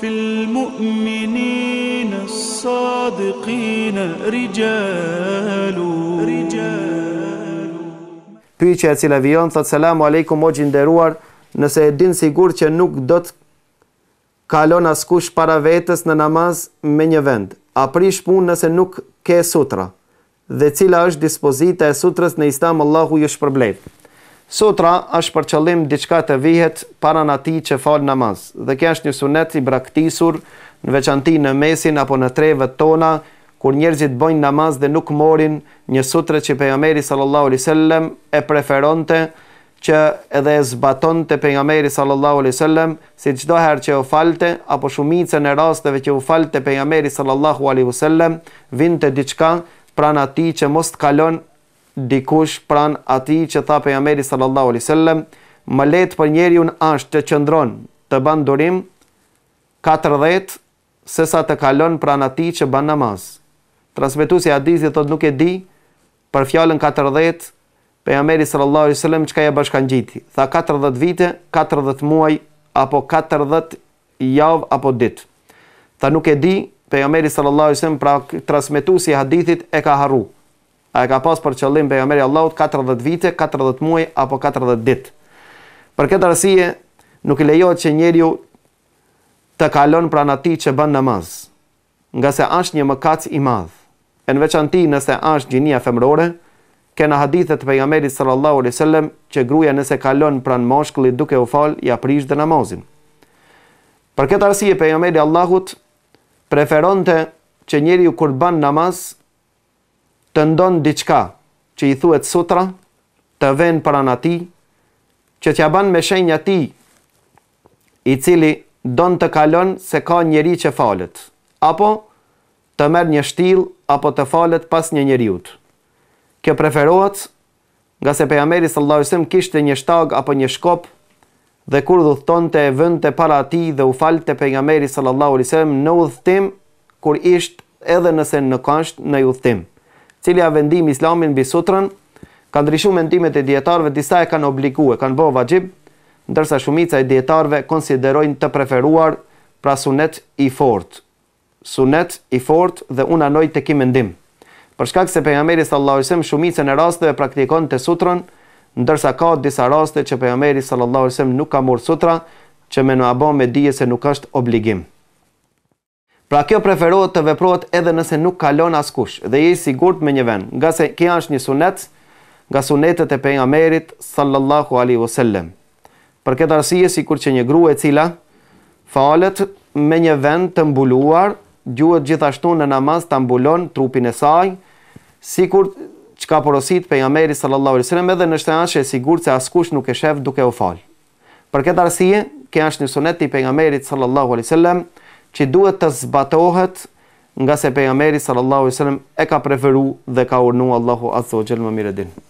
في المؤمنين الصادقين رجال رجال Pyqe e cila vion, thot selamu alaikum o nderuar, nëse e din sigur që nuk do të kalon askush para vetës në namaz me një vend. A prish pun nëse nuk ke sutra, dhe cila është dispozita e sutrës në istamë Allahu ju shpërblejtë. Sutra është për qëllim diçka të vihet para në ati që falë namaz, dhe kja është një sunet i braktisur në veçanti në mesin apo në treve tona, kur njerëzit bojnë namaz dhe nuk morin një sutre që pëngameri sallallahu alaihi sallem e preferon të që edhe e zbaton të pëngameri sallallahu alaihi sallem, si qdo her që u falte, apo shumice në rasteve që u falte pëngameri sallallahu alaihi sallem, vinë të diçka pra në ati që most kalon, dikush pran ati që tha për jameri sallallahu alisallem, më letë për njeri unë ashtë të qëndron të ban durim, 40 se sa të kalon pran ati që ban namaz. Transmetu si Adizi thot nuk e di për fjallën 40 për jameri sallallahu alaihi që ka e bashkan gjiti. Tha 40 vite, 40 muaj, apo 40 javë apo ditë. Tha nuk e di, pejgamberi sallallahu alaihi wasallam pra transmetuesi hadithit e ka harruar. A e ka pas për qëllim pejgamberi Allahut 40 vite, 40 muaj apo 40 ditë. Për këtë arsye nuk i lejohet që njeriu të kalon pranë atij që bën namaz, nga se asht një mëkat i madh. E në ti, nëse asht gjinia femrore, kena hadithet për pejgamberi sallallahu alaihi wasallam që gruaja nëse kalon pran moshkullit duke u fal, ja prish dhe namazin. Për këtë arsye pejgamberi Allahut preferonte që njeriu kur ban namaz të ndonë diçka që i thuet sutra, të venë për anati, që t'ja banë me shenja ti, i cili donë të kalonë se ka njeri që falet, apo të merë një shtil, apo të falet pas një njeriut. Kjo preferohet nga se pe jameri sallallahu isem kishte një shtag, apo një shkop, dhe kur dhuth të e vënd të para ti, dhe u falte të jameri sallallahu isem në u kur ishtë edhe nëse në kanshtë në u cili a vendim islamin bi sutrën, ka ndryshu mendimet e djetarve, disa e kanë obliku e kanë bëhë vajib, ndërsa shumica e djetarve konsiderojnë të preferuar pra sunet i fort, sunet i fort dhe unë anoj të ki mendim. Përshkak se për jameri sallallahu sëmë, shumica në raste e praktikon të sutrën, ndërsa ka disa raste që për jameri sallallahu sëmë nuk ka mur sutra, që me në abo me dije se nuk është obligim. Pra kjo preferohet të veprohet edhe nëse nuk kalon askush dhe je i sigurt me një vend, nga se kjo është një sunet, nga sunetet e pejgamberit sallallahu alaihi wasallam. Për këtë arsye sikur që një grua e cila falet me një vend të mbuluar, duhet gjithashtu në namaz ta mbulon trupin e saj, sikur çka porosit pejgamberi sallallahu alaihi wasallam edhe nëse është e sigurt se askush nuk e shef duke u fal. Për këtë arsye, kjo është një sunet i pejgamberit sallallahu alaihi wasallam që duhet të zbatohet nga se pejgamberi sallallahu alajhi wasallam e ka preferuar dhe ka urnu Allahu azza wa më mirë